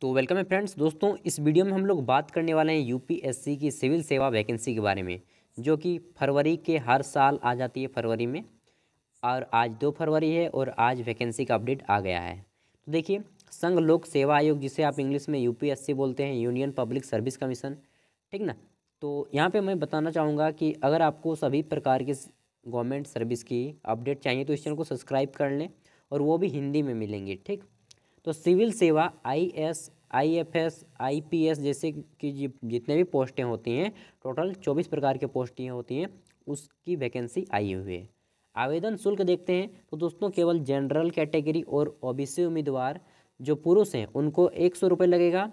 तो वेलकम है फ्रेंड्स दोस्तों इस वीडियो में हम लोग बात करने वाले हैं यूपीएससी की सिविल सेवा वैकेंसी के बारे में जो कि फरवरी के हर साल आ जाती है फरवरी में और आज दो फरवरी है और आज वैकेंसी का अपडेट आ गया है तो देखिए संघ लोक सेवा आयोग जिसे आप इंग्लिश में यूपीएससी बोलते हैं यूनियन पब्लिक सर्विस कमीशन ठीक ना तो यहाँ पर मैं बताना चाहूँगा कि अगर आपको सभी प्रकार की गवर्नमेंट सर्विस की अपडेट चाहिए तो इस चैनल को सब्सक्राइब कर लें और वो भी हिंदी में मिलेंगे ठीक तो सिविल सेवा I S I F S I P S जैसे कि जितने भी पोस्टें होती हैं टोटल चौबीस प्रकार के पोस्टें होती हैं उसकी वैकेंसी आई हुई है आवेदन शुल्क देखते हैं तो दोस्तों केवल जनरल कैटेगरी और ओ उम्मीदवार जो पुरुष हैं उनको एक सौ रुपये लगेगा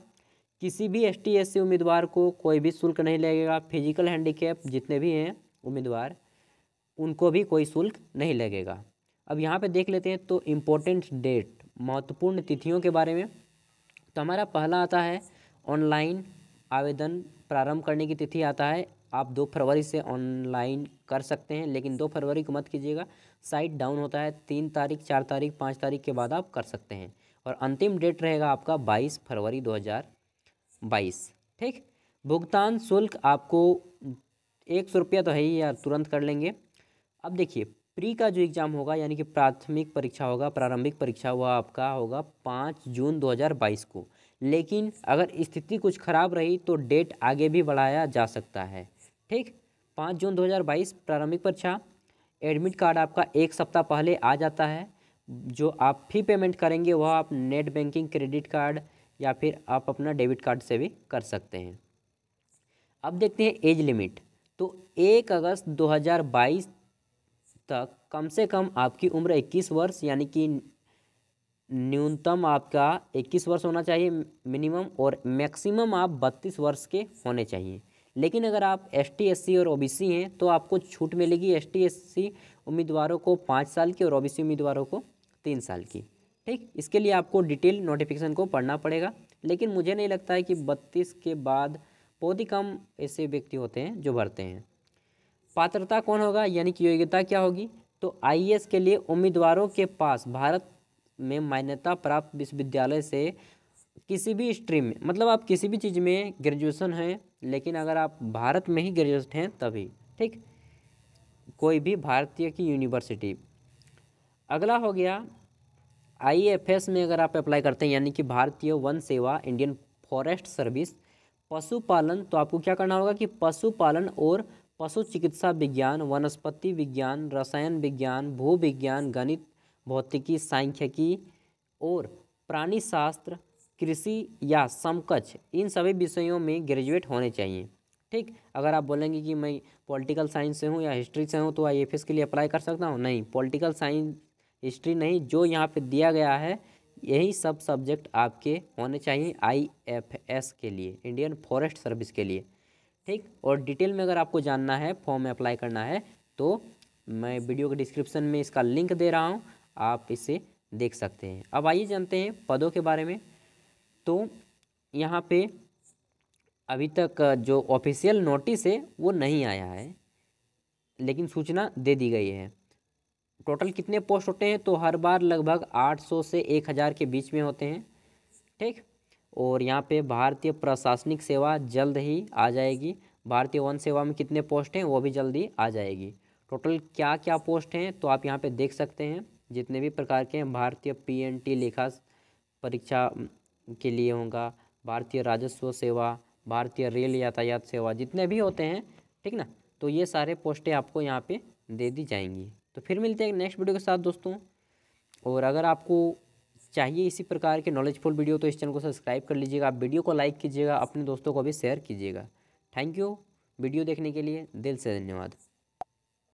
किसी भी एस टी उम्मीदवार को कोई भी शुल्क नहीं लगेगा फिजिकल हैंडीकेप जितने भी हैं उम्मीदवार उनको भी कोई शुल्क नहीं लगेगा अब यहाँ पे देख लेते हैं तो इम्पोर्टेंट डेट महत्वपूर्ण तिथियों के बारे में तो हमारा पहला आता है ऑनलाइन आवेदन प्रारंभ करने की तिथि आता है आप दो फरवरी से ऑनलाइन कर सकते हैं लेकिन दो फरवरी को मत कीजिएगा साइट डाउन होता है तीन तारीख चार तारीख पाँच तारीख के बाद आप कर सकते हैं और अंतिम डेट रहेगा आपका बाईस फरवरी दो हज़ार बाईस ठीक भुगतान शुल्क आपको एक सौ रुपया तो है ही यार तुरंत कर लेंगे अब देखिए प्री का जो एग्ज़ाम होगा यानी कि प्राथमिक परीक्षा होगा प्रारंभिक परीक्षा वह आपका होगा पाँच जून 2022 को लेकिन अगर स्थिति कुछ ख़राब रही तो डेट आगे भी बढ़ाया जा सकता है ठीक पाँच जून 2022 प्रारंभिक परीक्षा एडमिट कार्ड आपका एक सप्ताह पहले आ जाता है जो आप फी पेमेंट करेंगे वह आप नेट बैंकिंग क्रेडिट कार्ड या फिर आप अपना डेबिट कार्ड से भी कर सकते हैं अब देखते हैं एज लिमिट तो एक अगस्त 2022 तक कम से कम आपकी उम्र 21 वर्ष यानी कि न्यूनतम आपका 21 वर्ष होना चाहिए मिनिमम और मैक्सिमम आप 32 वर्ष के होने चाहिए लेकिन अगर आप एस टी एस सी और ओ बी सी हैं तो आपको छूट मिलेगी एस टी एस सी उम्मीदवारों को पाँच साल की और ओ बी सी उम्मीदवारों को तीन साल की ठीक इसके लिए आपको डिटेल नोटिफिकेशन को पढ़ना पड़ेगा लेकिन मुझे नहीं लगता है कि बत्तीस के बाद बहुत ही कम ऐसे व्यक्ति होते हैं जो भरते हैं पात्रता कौन होगा यानी कि योग्यता क्या होगी तो आई e के लिए उम्मीदवारों के पास भारत में मान्यता प्राप्त विश्वविद्यालय से किसी भी स्ट्रीम में मतलब आप किसी भी चीज़ में ग्रेजुएशन हैं लेकिन अगर आप भारत में ही ग्रेजुएट हैं तभी ठीक कोई भी भारतीय की यूनिवर्सिटी अगला हो गया आईएफएस e में अगर आप अप्लाई करते हैं यानी कि भारतीय वन सेवा इंडियन फॉरेस्ट सर्विस पशुपालन तो आपको क्या करना होगा कि पशुपालन और पशु चिकित्सा विज्ञान वनस्पति विज्ञान रसायन विज्ञान भू विज्ञान गणित भौतिकी सांख्यिकी और प्राणी शास्त्र कृषि या समकक्ष इन सभी विषयों में ग्रेजुएट होने चाहिए ठीक अगर आप बोलेंगे कि मैं पॉलिटिकल साइंस से हूँ या हिस्ट्री से हूँ तो आई एफ एस के लिए अप्लाई कर सकता हूँ नहीं पॉलिटिकल साइंस हिस्ट्री नहीं जो यहाँ पे दिया गया है यही सब सब्जेक्ट आपके होने चाहिए आई एफ एस के लिए इंडियन फॉरेस्ट सर्विस के लिए ठीक और डिटेल में अगर आपको जानना है फॉर्म में अप्लाई करना है तो मैं वीडियो के डिस्क्रिप्शन में इसका लिंक दे रहा हूँ आप इसे देख सकते हैं अब आइए जानते हैं पदों के बारे में तो यहाँ पे अभी तक जो ऑफिशियल नोटिस है वो नहीं आया है लेकिन सूचना दे दी गई है टोटल कितने पोस्ट होते हैं तो हर बार लगभग 800 से 1000 के बीच में होते हैं ठीक और यहाँ पे भारतीय प्रशासनिक सेवा जल्द ही आ जाएगी भारतीय वन सेवा में कितने पोस्ट हैं वो भी जल्दी आ जाएगी टोटल क्या क्या पोस्ट हैं तो आप यहाँ पे देख सकते हैं जितने भी प्रकार के हैं भारतीय पीएनटी लेखा परीक्षा के लिए होगा भारतीय राजस्व सेवा भारतीय रेल यातायात सेवा जितने भी होते हैं ठीक ना तो ये सारे पोस्टें आपको यहाँ पर दे दी जाएंगी तो फिर मिलते हैं नेक्स्ट वीडियो के साथ दोस्तों और अगर आपको चाहिए इसी प्रकार के नॉलेजफुल वीडियो तो इस चैनल को सब्सक्राइब कर लीजिएगा आप वीडियो को लाइक कीजिएगा अपने दोस्तों को भी शेयर कीजिएगा थैंक यू वीडियो देखने के लिए दिल से धन्यवाद